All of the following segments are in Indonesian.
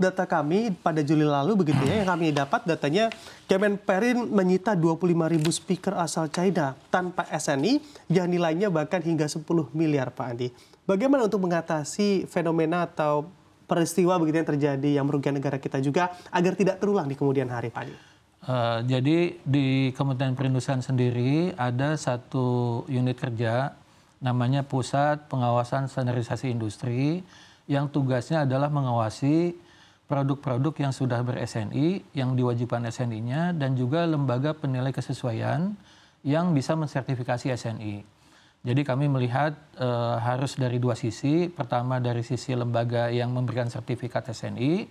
data kami pada Juli lalu begitu ya yang kami dapat datanya Kemenperin menyita 25.000 speaker asal China tanpa SNI yang nilainya bahkan hingga 10 miliar Pak Andi. Bagaimana untuk mengatasi fenomena atau peristiwa begitu yang terjadi yang merugikan negara kita juga agar tidak terulang di kemudian hari Pak Andi? Uh, jadi di Kementerian Perindustrian sendiri ada satu unit kerja namanya Pusat Pengawasan Standarisasi Industri yang tugasnya adalah mengawasi produk-produk yang sudah ber-SNI, yang diwajibkan SNI-nya, dan juga lembaga penilai kesesuaian yang bisa mensertifikasi SNI. Jadi kami melihat e, harus dari dua sisi. Pertama dari sisi lembaga yang memberikan sertifikat SNI,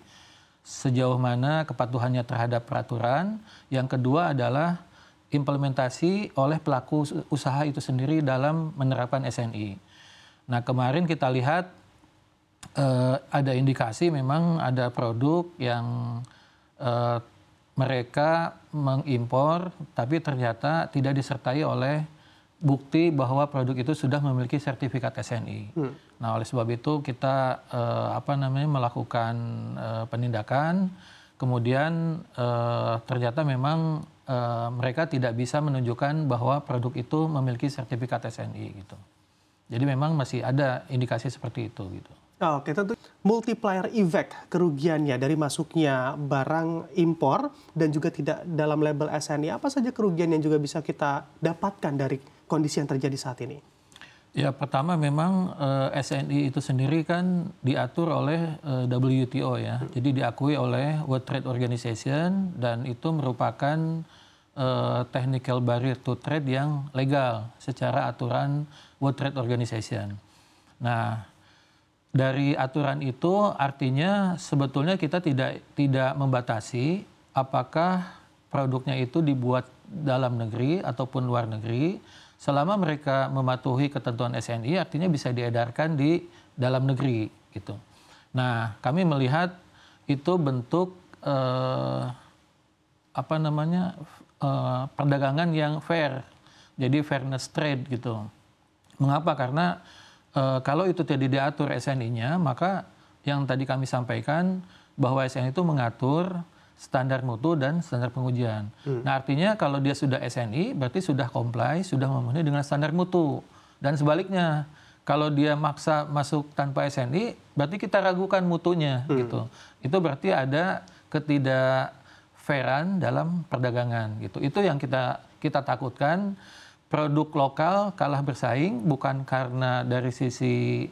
sejauh mana kepatuhannya terhadap peraturan. Yang kedua adalah implementasi oleh pelaku usaha itu sendiri dalam menerapkan SNI. Nah kemarin kita lihat uh, ada indikasi memang ada produk yang uh, mereka mengimpor tapi ternyata tidak disertai oleh bukti bahwa produk itu sudah memiliki sertifikat SNI. Hmm. Nah, oleh sebab itu kita uh, apa namanya melakukan uh, penindakan, kemudian uh, ternyata memang uh, mereka tidak bisa menunjukkan bahwa produk itu memiliki sertifikat SNI gitu. Jadi memang masih ada indikasi seperti itu gitu. Oke, tentu multiplier effect kerugiannya dari masuknya barang impor dan juga tidak dalam label SNI. Apa saja kerugian yang juga bisa kita dapatkan dari kondisi yang terjadi saat ini? Ya, pertama memang uh, eh, SNI itu sendiri kan diatur oleh uh, eh, WTO ya. Hmm. Jadi diakui oleh World Trade Organization dan itu merupakan uh, technical barrier to trade yang legal secara aturan World Trade Organization. Nah, dari aturan itu artinya sebetulnya kita tidak tidak membatasi apakah produknya itu dibuat dalam negeri ataupun luar negeri selama mereka mematuhi ketentuan SNI artinya bisa diedarkan di dalam negeri gitu. Nah, kami melihat itu bentuk eh, apa namanya? Eh, perdagangan yang fair. Jadi fairness trade gitu. Mengapa? Karena Eh, kalau itu tidak diatur SNI-nya, maka yang tadi kami sampaikan bahwa SNI itu mengatur standar mutu dan standar pengujian. Hmm. Nah artinya kalau dia sudah SNI, berarti sudah comply, sudah memenuhi dengan standar mutu. Dan sebaliknya, kalau dia maksa masuk tanpa SNI, berarti kita ragukan mutunya hmm. gitu. Itu berarti ada ketidak dalam perdagangan gitu. Itu yang kita kita takutkan produk lokal kalah bersaing bukan karena dari sisi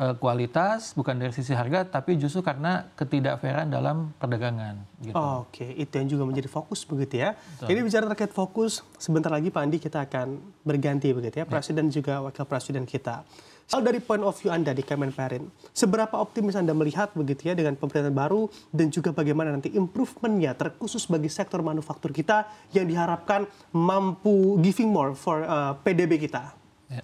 uh, kualitas, bukan dari sisi harga, tapi justru karena ketidakfairan dalam perdagangan. Gitu. Oh, Oke, okay. itu yang juga menjadi fokus begitu ya. Betul. Jadi bicara terkait fokus, sebentar lagi Pak Andi kita akan berganti begitu ya, ya. presiden ya. juga wakil presiden kita. Soal dari point of view Anda di Kemenperin, seberapa optimis Anda melihat begitu ya dengan pemerintahan baru dan juga bagaimana nanti improvementnya terkhusus bagi sektor manufaktur kita yang diharapkan mampu giving more for uh, eh, PDB kita? Ya.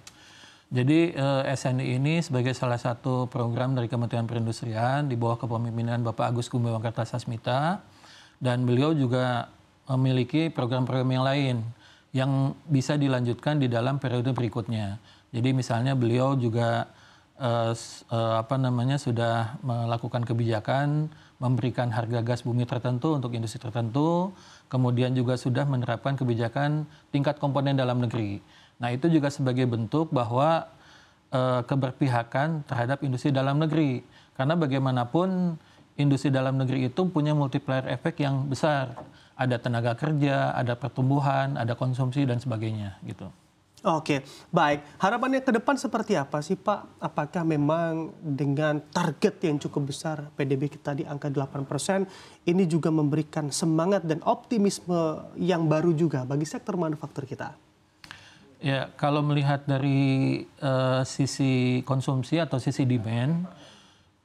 Jadi uh, eh, SNI ini sebagai salah satu program dari Kementerian Perindustrian di bawah kepemimpinan Bapak Agus Gumbawang Kartasasmita dan beliau juga memiliki program-program yang lain yang bisa dilanjutkan di dalam periode berikutnya. Jadi misalnya beliau juga uh, uh, apa namanya sudah melakukan kebijakan memberikan harga gas bumi tertentu untuk industri tertentu, kemudian juga sudah menerapkan kebijakan tingkat komponen dalam negeri. Nah, itu juga sebagai bentuk bahwa uh, keberpihakan terhadap industri dalam negeri. Karena bagaimanapun industri dalam negeri itu punya multiplier efek yang besar. Ada tenaga kerja, ada pertumbuhan, ada konsumsi dan sebagainya gitu. Oke, baik. Harapannya ke depan seperti apa sih Pak? Apakah memang dengan target yang cukup besar PDB kita di angka 8 persen, ini juga memberikan semangat dan optimisme yang baru juga bagi sektor manufaktur kita? Ya, kalau melihat dari uh, sisi konsumsi atau sisi demand,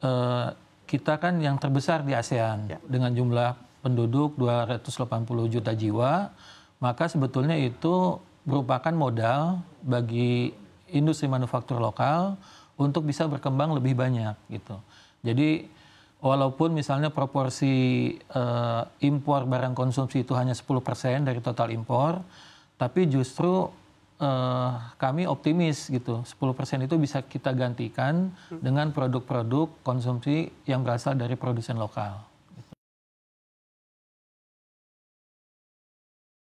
uh, kita kan yang terbesar di ASEAN ya. dengan jumlah penduduk 280 juta jiwa, maka sebetulnya itu merupakan modal bagi industri manufaktur lokal untuk bisa berkembang lebih banyak gitu. Jadi walaupun misalnya proporsi uh, impor barang konsumsi itu hanya 10% dari total impor, tapi justru uh, kami optimis gitu. 10% itu bisa kita gantikan hmm. dengan produk-produk konsumsi yang berasal dari produsen lokal.